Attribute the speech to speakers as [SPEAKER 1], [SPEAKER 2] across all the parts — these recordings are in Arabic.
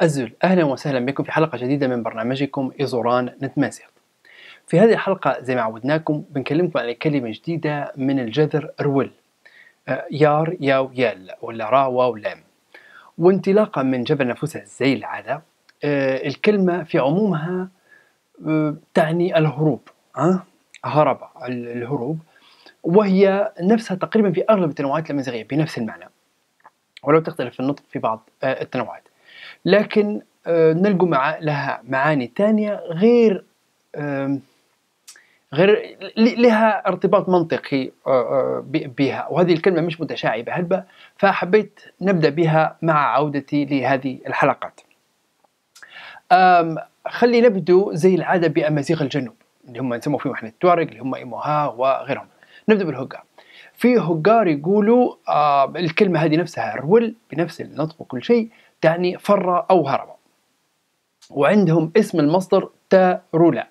[SPEAKER 1] أزل أهلا وسهلا بكم في حلقة جديدة من برنامجكم إزوران نتمازيغ في هذه الحلقة زي ما عودناكم بنكلمكم على كلمة جديدة من الجذر رول أه، يار ياو يال ولا را واو لام وانطلاقا من جبل نفسها زي العادة أه، الكلمة في عمومها أه، تعني الهروب هرب الهروب وهي نفسها تقريبا في أغلب التنوعات الأمازيغية بنفس المعنى ولو تختلف النطق في بعض التنوعات لكن آه، نلقوا لها معاني ثانية غير غير لها ارتباط منطقي آه، آه، بها وهذه الكلمة مش متشعبة هلبة فحبيت نبدأ بها مع عودتي لهذه الحلقات خلي نبدو زي العادة بأمازيغ الجنوب اللي هم نسموا فيهم احنا التوارق اللي هم إيموها وغيرهم نبدأ بالهوجا في هجار يقولوا آه الكلمة هذه نفسها رول بنفس النطق وكل شيء تعني فر أو هرب وعندهم اسم المصدر تارولا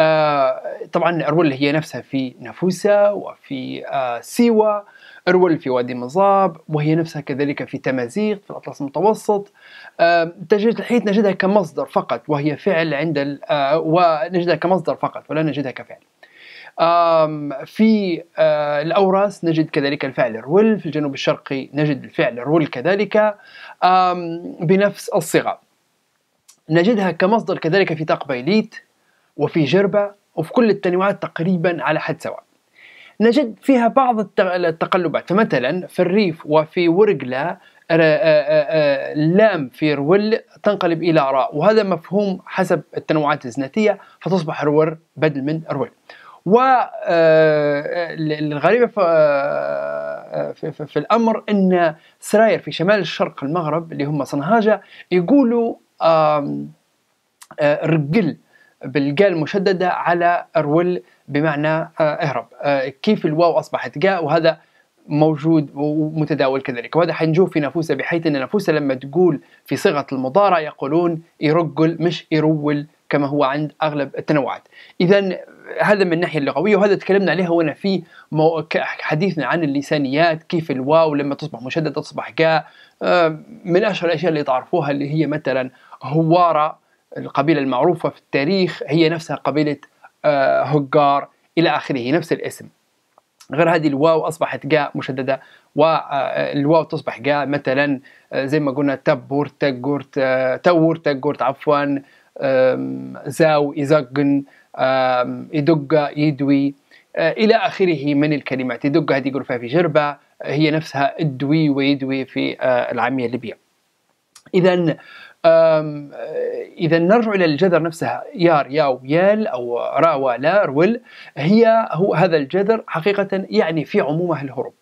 [SPEAKER 1] آه طبعا أرول هي نفسها في نافوسا وفي آه سيوا أرول في وادي مزاب وهي نفسها كذلك في تمازيغ في الأطلس المتوسط آه تجد الحيث نجدها كمصدر فقط وهي فعل عند آه ونجدها كمصدر فقط ولا نجدها كفعل في آه، الأوراس نجد كذلك الفعل الرول في الجنوب الشرقي نجد الفعل الرول كذلك بنفس الصيغة نجدها كمصدر كذلك في تقبيليت وفي جربة وفي كل التنوعات تقريبا على حد سواء نجد فيها بعض التقلبات فمثلا في الريف وفي ورقلة اللام آه، آه، في رول تنقلب إلى راء وهذا مفهوم حسب التنوعات الزناتية فتصبح رور بدل من رول والغريبة آه، آه، آه، في, في, في الأمر أن سراير في شمال الشرق المغرب اللي هم صنهاجة يقولوا رقل بالقال مشددة على أرول بمعنى اهرب كيف الواو أصبحت قاء وهذا موجود ومتداول كذلك وهذا حنشوف في نافوسة بحيث أن نافوسة لما تقول في صيغة المضارع يقولون يرقل مش يرول كما هو عند اغلب التنوعات اذا هذا من الناحيه اللغويه وهذا تكلمنا عليها وانا في مو... حديثنا عن اللسانيات كيف الواو لما تصبح مشدده تصبح جاء آه، من اشهر الاشياء اللي تعرفوها اللي هي مثلا هواره القبيله المعروفه في التاريخ هي نفسها قبيله آه، هجار الى اخره نفس الاسم غير هذه الواو اصبحت جاء مشدده والواو آه، تصبح جاء مثلا زي ما قلنا تبور تجورت تورت تجورت عفوا زاو إزقن إدقة يدوي أه، إلى آخره من الكلمات إدقة هذه يقول في جربة هي نفسها ادوي ويدوي في أه، العامية الليبية إذا أه، إذا نرجع إلى الجذر نفسها يار ياو يال أو را ولا رول هي هو هذا الجذر حقيقة يعني في عمومه الهروب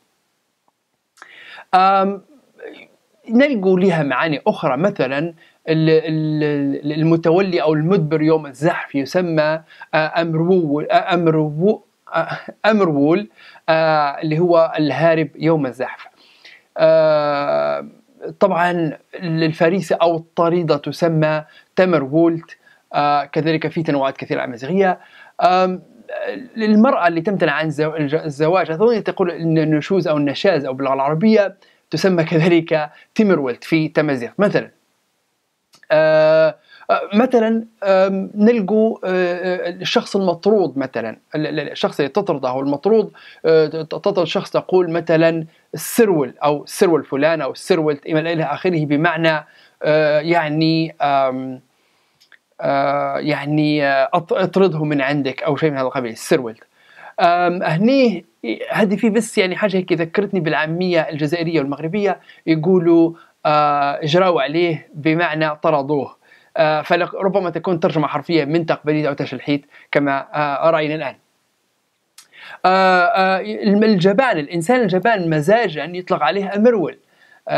[SPEAKER 1] نلقوا لها معاني أخرى مثلا المتولي أو المدبر يوم الزحف يسمى آه، أمرول امرول آه، آه، أمرول اللي هو الهارب يوم الزحف طبعا الفريسة أو الطريدة تسمى تمرولت كذلك في تنوعات كثيرة أمازيغية للمرأة اللي تمتنع عن الزواج أظن تقول النشوز أو النشاز أو باللغة العربية تسمى كذلك تيمرولت في تمازيغ مثلا آه، آه، مثلا نلقوا آه، الشخص المطرود مثلا الشخص اللي تطرده او المطرود تطرد شخص تقول مثلا السرول او سرول فلان او السرول الى اخره بمعنى يعني يعني اطرده من عندك او شيء من هذا القبيل السرول هني هذه في بس يعني حاجه هيك ذكرتني بالعاميه الجزائريه والمغربيه يقولوا آه، اجروا عليه بمعنى طردوه آه، فربما تكون ترجمة حرفية من تقبليد أو تشلحيت كما آه، رأينا الآن الجبان الإنسان الجبان مزاجا يطلق عليه أمرول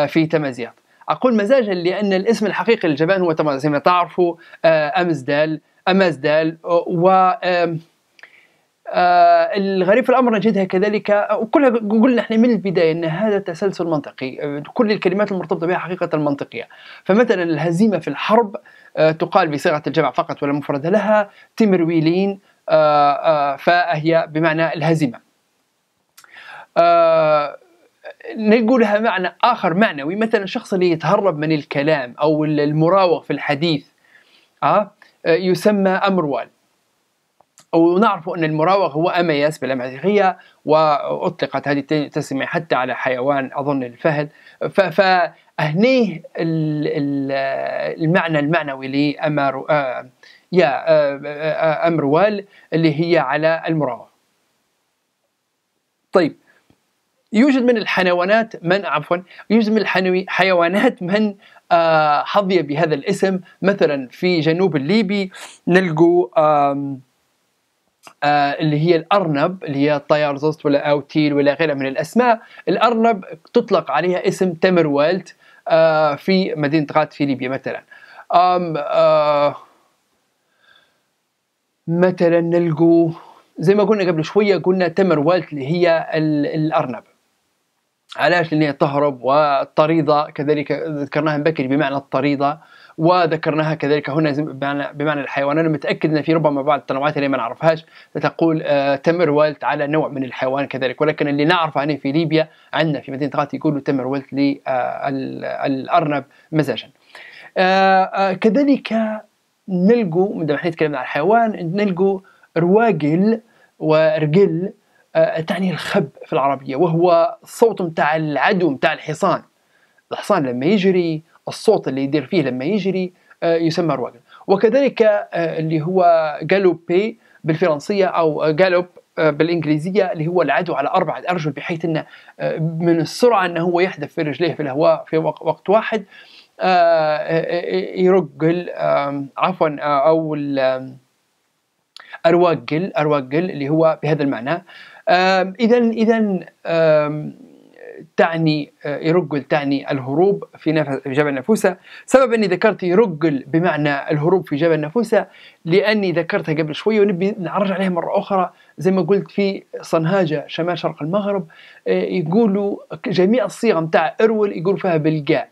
[SPEAKER 1] في تمازيغ أقول مزاجا لأن الاسم الحقيقي للجبان هو زي ما تعرفوا أمزدال أمازدال و آه الغريب في الامر نجدها كذلك آه، وكلها قلنا احنا من البدايه ان هذا تسلسل منطقي آه، كل الكلمات المرتبطه بها حقيقه منطقيه فمثلا الهزيمه في الحرب آه تقال بصيغه الجمع فقط ولا مفرد لها تمرويلين آه،, آه فهي بمعنى الهزيمه آه نقولها معنى اخر معنوي مثلا الشخص اللي يتهرب من الكلام او المراوغ في الحديث آه يسمى امروال ونعرف أن المراوغ هو أمياس بالأمازيغية وأطلقت هذه التسمية حتى على حيوان أظن الفهد فهنيه المعنى المعنوي لأمر آه، يا آه، آه، أمروال اللي هي على المراوغ طيب يوجد من الحيوانات من عفوا يوجد من الحيوانات من حظي بهذا الاسم مثلا في جنوب الليبي نلقوا آه، اللي هي الارنب اللي هي طيارزوست ولا اوتيل ولا غيرها من الاسماء الارنب تطلق عليها اسم تمر ويلت آه، في مدينه غات في ليبيا مثلا آه، مثلا نلقوا زي ما قلنا قبل شويه قلنا تمر ويلت اللي هي الارنب علاش لانها تهرب والطريضه كذلك ذكرناها من بكري بمعنى الطريضه وذكرناها كذلك هنا بمعنى الحيوان انا متاكد ان في ربما بعض التنوعات اللي ما نعرفهاش تقول آه، تمر ويلت على نوع من الحيوان كذلك ولكن اللي نعرفه هنا في ليبيا عندنا في مدينه غات يقولوا تمر ويلت للارنب آه، مزاجا آه، كذلك نلقوا مادام احنا تكلمنا عن الحيوان نلقوا رواقل ورقل تعني الخب في العربيه وهو الصوت متاع العدو متاع الحصان الحصان لما يجري الصوت اللي يدير فيه لما يجري آه، يسمى رواقن وكذلك آه، اللي هو جالوبي بالفرنسيه او جالوب آه، بالانجليزيه اللي هو العدو على اربعه ارجل بحيث انه من السرعه انه هو يحذف في رجليه في الهواء في وقت واحد يرق عفوا او ارواقل ارواقل اللي هو بهذا المعنى إذا إذا تعني آه، يرجل تعني الهروب في جبل نفوسة سبب أني ذكرت يرجل بمعنى الهروب في جبل نفوسة لأني ذكرتها قبل شوية ونبي نعرج عليها مرة أخرى زي ما قلت في صنهاجة شمال شرق المغرب آه، يقولوا جميع الصيغة متاع إرول يقولوا فيها بالقاء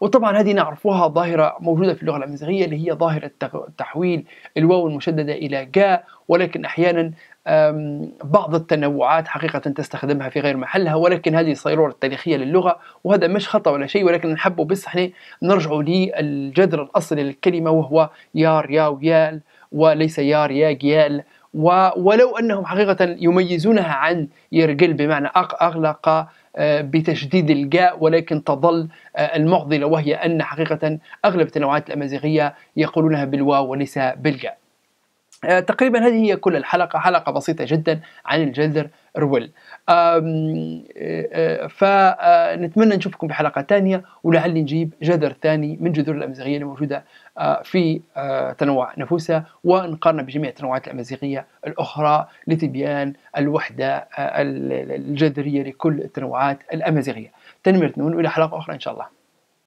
[SPEAKER 1] وطبعا هذه نعرفها ظاهرة موجودة في اللغة الأمازيغية اللي هي ظاهرة تحويل الواو المشددة إلى جاء ولكن أحيانا بعض التنوعات حقيقة تستخدمها في غير محلها ولكن هذه الصيرورة التاريخية للغة وهذا مش خطأ ولا شيء ولكن نحب بس احنا نرجعوا للجذر الأصلي للكلمة وهو يار يا ويال وليس يار يا جيال ولو أنهم حقيقة يميزونها عن يرجل بمعنى أغلق آه، بتشديد الجاء ولكن تظل آه، المعضلة وهي أن حقيقة أغلب التنوعات الأمازيغية يقولونها بالواو وليس بالجاء آه، تقريبا هذه هي كل الحلقة حلقة بسيطة جدا عن الجذر رويل آه، آه، فنتمنى نشوفكم في حلقة ثانية ولعل نجيب جذر ثاني من جذور الأمازيغية الموجودة في تنوع نفوسها ونقارن بجميع التنوعات الأمازيغية الأخرى لتبيان الوحدة الجذرية لكل التنوعات الأمازيغية تنمية نون إلى حلقة أخرى إن شاء الله